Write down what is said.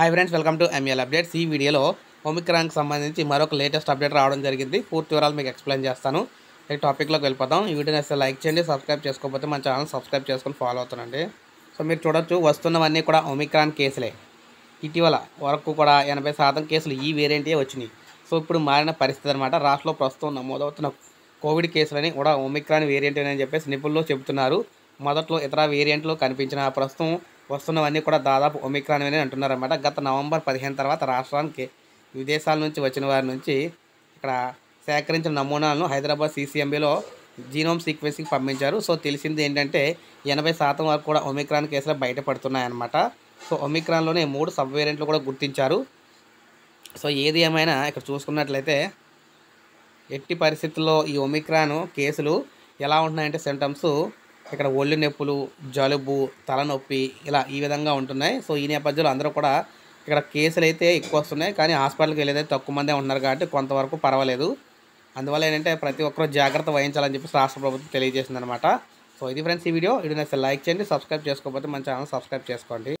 hi friends welcome to ML updates ఈ వీడియోలో ఒమిక్రాన్కి సంబంధించి మరొక లేటెస్ట్ అప్డేట్ రావడం జరిగింది పూర్తి వివరాలు మీకు ఎక్స్ప్లెయిన్ చేస్తాను ఈ టాపిక్లోకి వెళ్ళిపోతాం ఈ వీడియోని అసలు లైక్ చేయండి సబ్స్క్రైబ్ చేసుకోకపోతే మన ఛానల్ సబ్స్క్రైబ్ చేసుకొని ఫాలో అవుతానండి సో మీరు చూడొచ్చు వస్తున్నవన్నీ కూడా ఒమిక్రాన్ కేసులే ఇటీవల వరకు కూడా ఎనభై శాతం కేసులు ఈ వేరియంటే వచ్చినాయి సో ఇప్పుడు మారిన పరిస్థితి అనమాట రాష్ట్రంలో ప్రస్తుతం నమోదవుతున్న కోవిడ్ కేసులని కూడా ఒమిక్రాన్ వేరియంట్ అని చెప్పేసి నిపుణులు చెబుతున్నారు మొదట్లో ఇతర వేరియంట్లు కనిపించిన ప్రస్తుతం వస్తున్నవన్నీ కూడా దాదాపు ఒమిక్రాన్ అని అంటున్నారన్నమాట గత నవంబర్ పదిహేను తర్వాత రాష్ట్రానికి విదేశాల నుంచి వచ్చిన వారి నుంచి ఇక్కడ సేకరించిన నమూనాలను హైదరాబాద్ సీసీఎంబీలో జీనోమ్ సీక్వెన్సింగ్ పంపించారు సో తెలిసింది ఏంటంటే ఎనభై శాతం వరకు కూడా ఒమిక్రాన్ కేసులు బయటపడుతున్నాయన్నమాట సో ఒమిక్రాన్లోనే మూడు సబ్ వేరియంట్లు కూడా గుర్తించారు సో ఏది ఏమైనా ఇక్కడ చూసుకున్నట్లయితే ఎట్టి పరిస్థితుల్లో ఈ ఒమిక్రాన్ కేసులు ఎలా ఉంటున్నాయంటే సిమ్టమ్స్ ఇక్కడ ఒళ్ళు నొప్పులు జలుబు తలనొప్పి ఇలా ఈ విధంగా ఉంటున్నాయి సో ఈ నేపథ్యంలో అందరూ కూడా ఇక్కడ కేసులు అయితే ఎక్కువ వస్తున్నాయి కానీ హాస్పిటల్కి వెళ్ళేది తక్కువ మందే ఉన్నారు కాబట్టి కొంతవరకు పర్వాలేదు అందువల్ల ఏంటంటే ప్రతి ఒక్కరూ జాగ్రత్త వహించాలని చెప్పి రాష్ట్ర ప్రభుత్వం అనమాట సో ఇది ఫ్రెండ్స్ ఈ వీడియో ఇది నచ్చితే లైక్ చేయండి సబ్స్క్రైబ్ చేసుకోకపోతే మన ఛానల్ సబ్స్క్రైబ్ చేసుకోండి